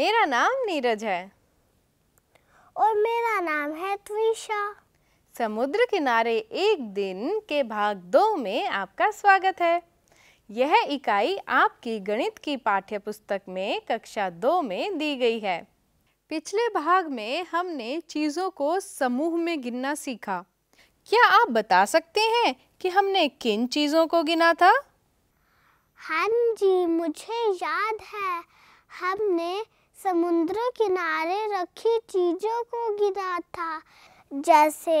मेरा नाम नीरज है और मेरा नाम है त्विशा समुद्र किनारे एक दिन के भाग दो में आपका स्वागत है यह इकाई आपकी गणित की पाठ्य पुस्तक में कक्षा दो में दी गई है पिछले भाग में हमने चीज़ों को समूह में गिनना सीखा क्या आप बता सकते हैं कि हमने किन चीज़ों को गिना था हाँ जी मुझे याद है हमने समुद्र किनारे रखी चीजों को गिरा था जैसे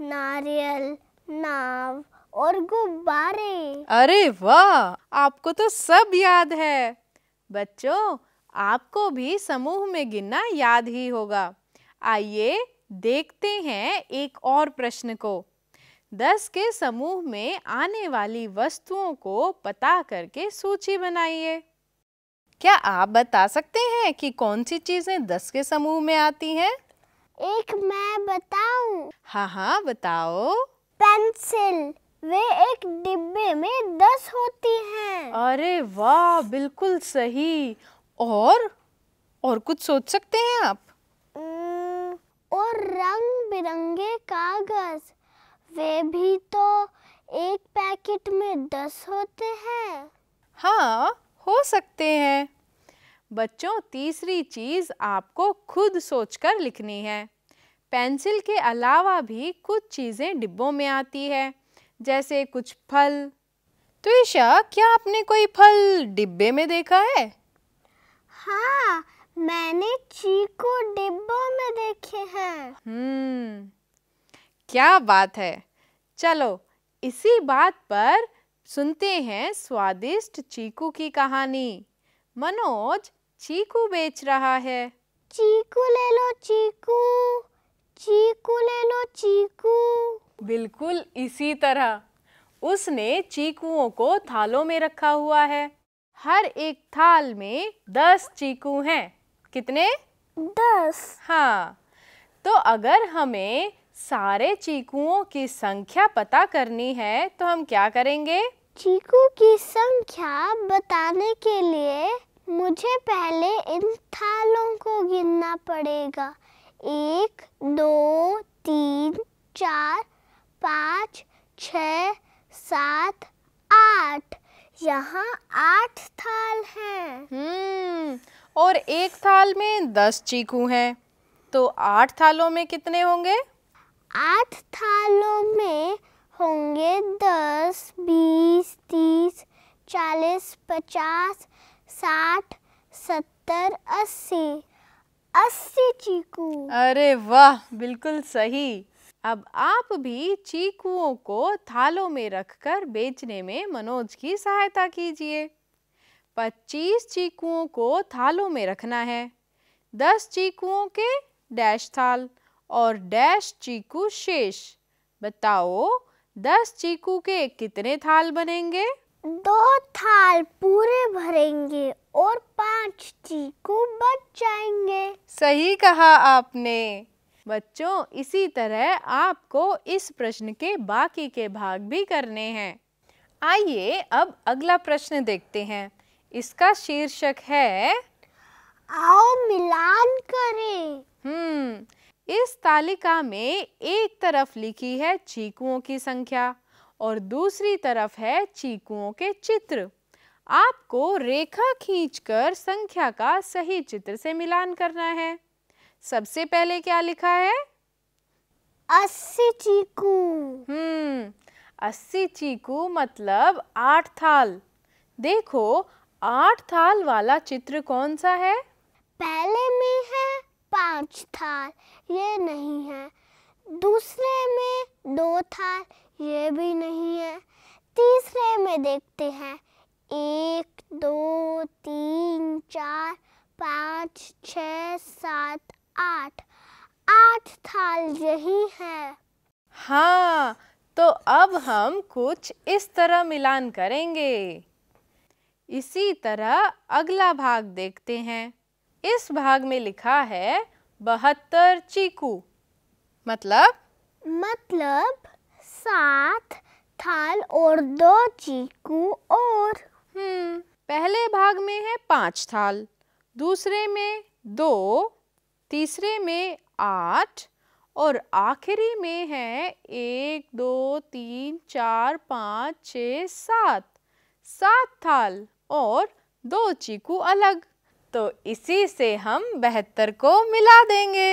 नारियल नाव और गुब्बारे अरे वाह आपको तो सब याद है बच्चों आपको भी समूह में गिनना याद ही होगा आइए देखते हैं एक और प्रश्न को दस के समूह में आने वाली वस्तुओं को पता करके सूची बनाइए क्या आप बता सकते हैं कि कौन सी चीजें दस के समूह में आती हैं? एक मैं बताऊं। हाँ हाँ बताओ पेंसिल वे एक डिब्बे में दस होती हैं। अरे वाह बिल्कुल सही और और कुछ सोच सकते हैं आप और रंग बिरंगे कागज वे भी तो एक पैकेट में दस होते हैं हाँ हो सकते हैं बच्चों तीसरी चीज़ आपको खुद सोचकर लिखनी है पेंसिल के अलावा भी कुछ चीज़ें डिब्बों में आती है जैसे कुछ फल तो ईशा क्या आपने कोई फल डिब्बे में देखा है हाँ मैंने चीकू डिब्बों में देखे हैं हम्म क्या बात है चलो इसी बात पर सुनते हैं स्वादिष्ट चीकू की कहानी मनोज चीकू बेच रहा है चीकू ले लो चीकू चीकू ले लो चीकू बिल्कुल इसी तरह उसने चीकुओं को थालों में रखा हुआ है हर एक थाल में दस चीकू हैं कितने दस हाँ तो अगर हमें सारे चीकुओं की संख्या पता करनी है तो हम क्या करेंगे चीकू की संख्या बताने के लिए मुझे पहले इन थालों को गिनना पड़ेगा एक दो तीन चार पाँच छ सात आठ यहाँ आठ थाल हैं हम्म, और एक थाल में दस चीकू हैं तो आठ थालों में कितने होंगे आठ थालों में होंगे दस बीस तीस चालीस पचास साठ सत्तर अस्सी अस्सी चीकू अरे वाह बिल्कुल सही अब आप भी चीकुओं को थालों में रखकर बेचने में मनोज की सहायता कीजिए पच्चीस चीकुओं को थालों में रखना है दस चीकुओं के डैश थाल और डैश चीकू शेष बताओ दस चीकू के कितने थाल बनेंगे दो थाल पूरे भरेंगे और पांच चीकू बच जाएंगे सही कहा आपने बच्चों इसी तरह आपको इस प्रश्न के बाकी के भाग भी करने हैं आइए अब अगला प्रश्न देखते हैं इसका शीर्षक है आओ मिलान करें हम्म इस तालिका में एक तरफ लिखी है चीकुओं की संख्या और दूसरी तरफ है चीकुओं के चित्र आपको रेखा खींचकर संख्या का सही चित्र से मिलान करना है सबसे पहले क्या लिखा है अस्सी चीकू हम्म अस्सी चीकू मतलब आठ थाल देखो आठ थाल वाला चित्र कौन सा है पहले में है पांच थाल ये नहीं है दूसरे में दो थाल ये भी नहीं है तीसरे में देखते हैं एक दो तीन चार पाँच छ सात आठ आठ थाल यही है हाँ तो अब हम कुछ इस तरह मिलान करेंगे इसी तरह अगला भाग देखते हैं इस भाग में लिखा है बहत्तर चीकू मतलब मतलब सात थाल और दो चीकू और हम्म पहले भाग में है पांच थाल दूसरे में दो तीसरे में आठ और आखिरी में है एक दो तीन चार पाँच छ सात सात थाल और दो चीकू अलग तो इसी से हम बेहतर को मिला देंगे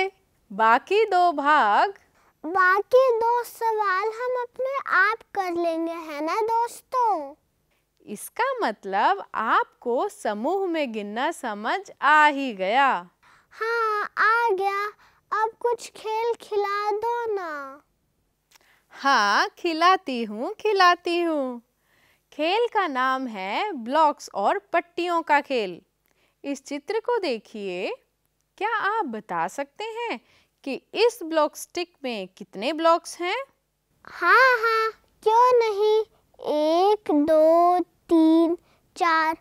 बाकी दो भाग बाकी दो सवाल हम अपने आप कर लेंगे है ना दोस्तों इसका मतलब आपको समूह में गिनना समझ आ ही गया हाँ आ गया अब कुछ खेल खिला दो ना हाँ खिलाती हूँ खिलाती हूँ खेल का नाम है ब्लॉक्स और पट्टियों का खेल इस चित्र को देखिए क्या आप बता सकते हैं कि इस ब्लॉक स्टिक में कितने ब्लॉक्स हैं हाँ हाँ क्यों नहीं एक दो तीन चार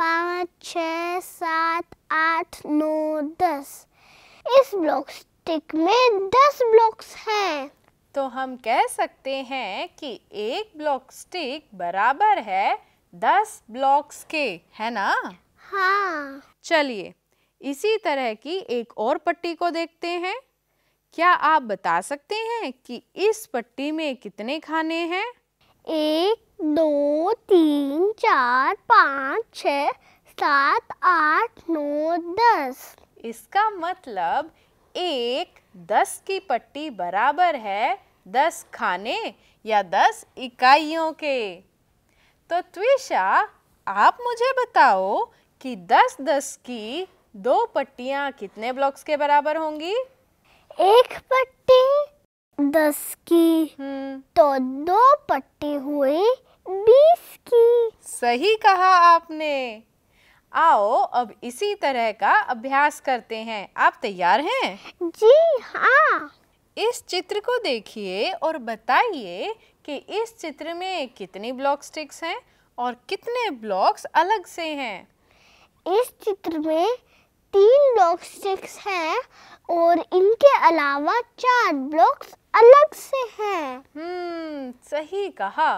पाँच छ सात आठ नौ दस इस ब्लॉक स्टिक में दस ब्लॉक्स हैं तो हम कह सकते हैं कि एक ब्लॉक स्टिक बराबर है दस ब्लॉक्स के है ना हाँ चलिए इसी तरह की एक और पट्टी को देखते हैं क्या आप बता सकते हैं कि इस पट्टी में कितने खाने हैं एक दो तीन चार पाँच छ सात आठ नौ दस इसका मतलब एक दस की पट्टी बराबर है दस खाने या दस इकाइयों के तो त्विशा आप मुझे बताओ कि 10-10 की दो पट्टियां कितने ब्लॉक्स के बराबर होंगी एक पट्टी दस की हम्म। तो दो पट्टी हुई बीस की सही कहा आपने आओ अब इसी तरह का अभ्यास करते हैं आप तैयार हैं जी हाँ इस चित्र को देखिए और बताइए कि इस चित्र में कितनी ब्लॉक स्टिक्स हैं और कितने ब्लॉक्स अलग से हैं इस चित्र में तीन ब्लॉक स्टिक्स हैं और इनके अलावा चार ब्लॉक्स अलग से हैं हम्म सही कहा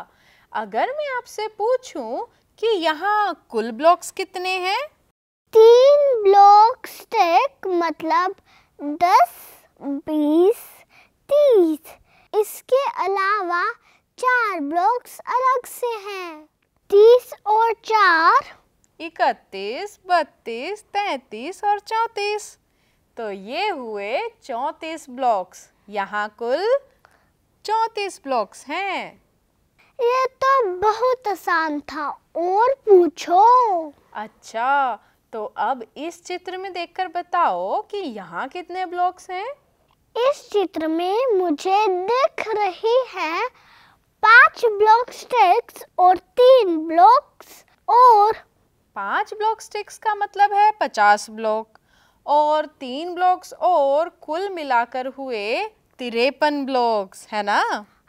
अगर मैं आपसे पूछूं कि यहाँ कुल ब्लॉक्स कितने हैं तीन ब्लॉक स्टिक मतलब दस बीस तीस इसके अलावा चार ब्लॉक्स अलग से हैं तीस और चार इकतीस बत्तीस तैंतीस और चौंतीस तो ये हुए चौंतीस ब्लॉक्स यहाँ कुल चौंतीस ब्लॉक्स हैं ये तो बहुत आसान था और पूछो अच्छा तो अब इस चित्र में देखकर बताओ कि यहाँ कितने ब्लॉक्स हैं इस चित्र में मुझे दिख रही है पांच ब्लॉक स्टिक्स और तीन ब्लॉक्स और पाँच ब्लॉक स्टिक्स का मतलब है पचास ब्लॉक और तीन ब्लॉक्स और कुल मिलाकर हुए तिरपन ब्लॉक्स है ना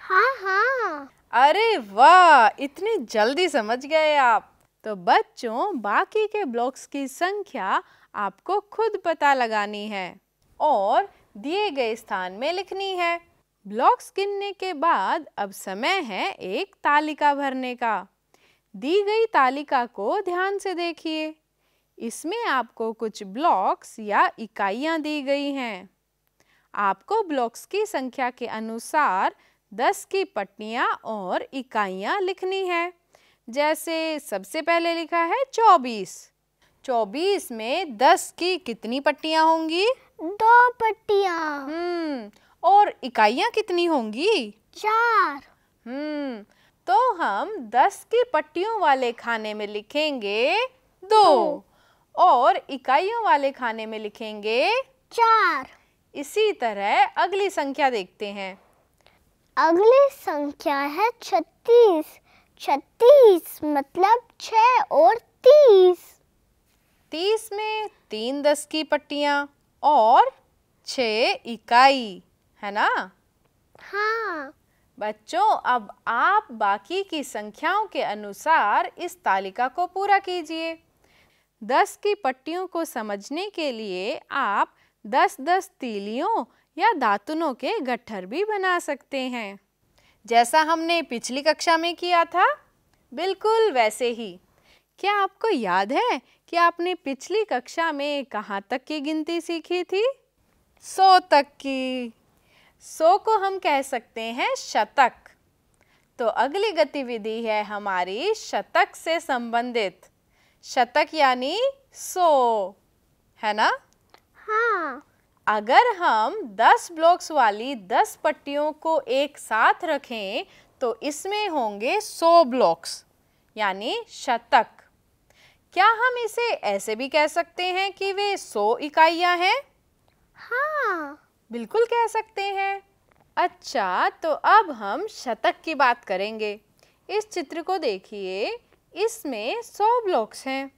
हाँ हाँ अरे वाह इतनी जल्दी समझ गए आप तो बच्चों बाकी के ब्लॉक्स की संख्या आपको खुद पता लगानी है और दिए गए स्थान में लिखनी है ब्लॉक्स गिनने के बाद अब समय है एक तालिका भरने का दी गई तालिका को ध्यान से देखिए इसमें आपको कुछ ब्लॉक्स या इकाइयां दी गई हैं आपको ब्लॉक्स की संख्या के अनुसार 10 की पट्टियाँ और इकाइयाँ लिखनी है जैसे सबसे पहले लिखा है 24। 24 में 10 की कितनी पट्टियाँ होंगी दो पट्टियाँ हम्म और इकाइयाँ कितनी होंगी चार हम्म तो हम दस की पट्टियों वाले खाने में लिखेंगे दो और इकाइयों वाले खाने में लिखेंगे चार इसी तरह अगली संख्या देखते हैं अगली संख्या है छत्तीस छत्तीस मतलब छ और तीस तीस में तीन दस की पट्टिया और छ इकाई है ना हाँ बच्चों अब आप बाकी की संख्याओं के अनुसार इस तालिका को पूरा कीजिए दस की पट्टियों को समझने के लिए आप दस दस तीलियों या दातुनों के गट्ठर भी बना सकते हैं जैसा हमने पिछली कक्षा में किया था बिल्कुल वैसे ही क्या आपको याद है कि आपने पिछली कक्षा में कहाँ तक की गिनती सीखी थी सौ तक की सो को हम कह सकते हैं शतक तो अगली गतिविधि है हमारी शतक से संबंधित शतक यानी सो है ना हाँ अगर हम दस ब्लॉक्स वाली दस पट्टियों को एक साथ रखें तो इसमें होंगे सो ब्लॉक्स यानी शतक क्या हम इसे ऐसे भी कह सकते हैं कि वे सो इकाइयां हैं हाँ बिल्कुल कह सकते हैं अच्छा तो अब हम शतक की बात करेंगे इस चित्र को देखिए इसमें सौ ब्लॉक्स हैं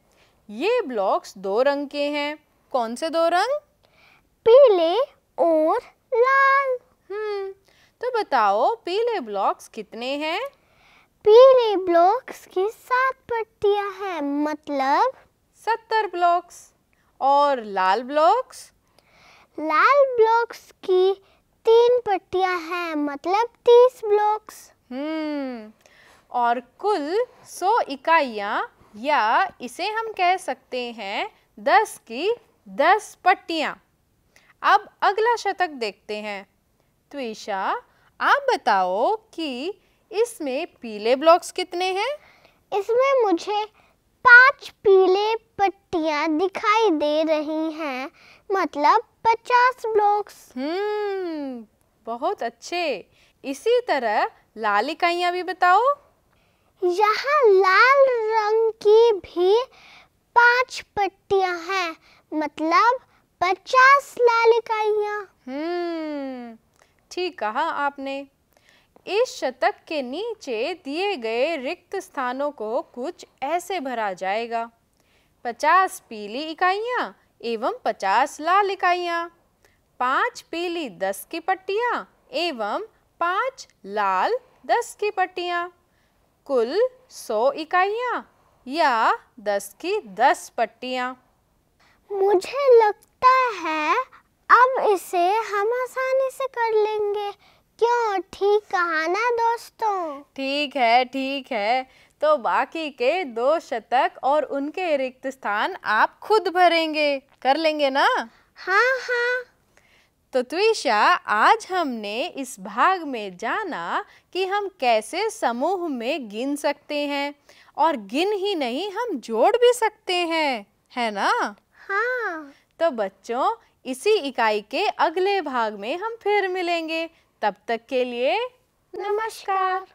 ये ब्लॉक्स दो रंग के हैं कौन से दो रंग पीले और लाल हम्म तो बताओ पीले ब्लॉक्स कितने हैं पीले ब्लॉक्स की सात पट्टियां हैं मतलब सत्तर ब्लॉक्स और लाल ब्लॉक्स लाल ब्लॉक्स की तीन पट्टियां हैं मतलब तीस ब्लॉक्स हम्म और कुल सौ इकाइयां या इसे हम कह सकते हैं दस की दस पट्टियां अब अगला शतक देखते हैं त्विशा आप बताओ कि इसमें पीले ब्लॉक्स कितने हैं इसमें मुझे पांच पीले पट्टियां दिखाई दे रही हैं मतलब पचास ब्लॉक्स हम्म बहुत अच्छे इसी तरह लाल इकाइयाँ भी बताओ यहाँ लाल रंग की भी पांच पट्टियाँ हैं मतलब पचास लाल इकाइयाँ हम्म ठीक कहा आपने इस शतक के नीचे दिए गए रिक्त स्थानों को कुछ ऐसे भरा जाएगा पचास पीली इकाइयाँ एवं पचास लाल इकाइयाँ पाँच पीली दस की पट्टियाँ एवं पाँच लाल दस की पट्टियाँ कुल सौ इकाइयाँ या दस की दस पट्टियाँ मुझे लगता है अब इसे हम आसानी से कर लेंगे क्यों ठीक कहा ना दोस्तों ठीक है ठीक है तो बाकी के दो शतक और उनके रिक्त स्थान आप खुद भरेंगे कर लेंगे ना हाँ हाँ तो त्विशा आज हमने इस भाग में जाना कि हम कैसे समूह में गिन सकते हैं और गिन ही नहीं हम जोड़ भी सकते हैं है ना हाँ तो बच्चों इसी इकाई के अगले भाग में हम फिर मिलेंगे तब तक के लिए नमस्कार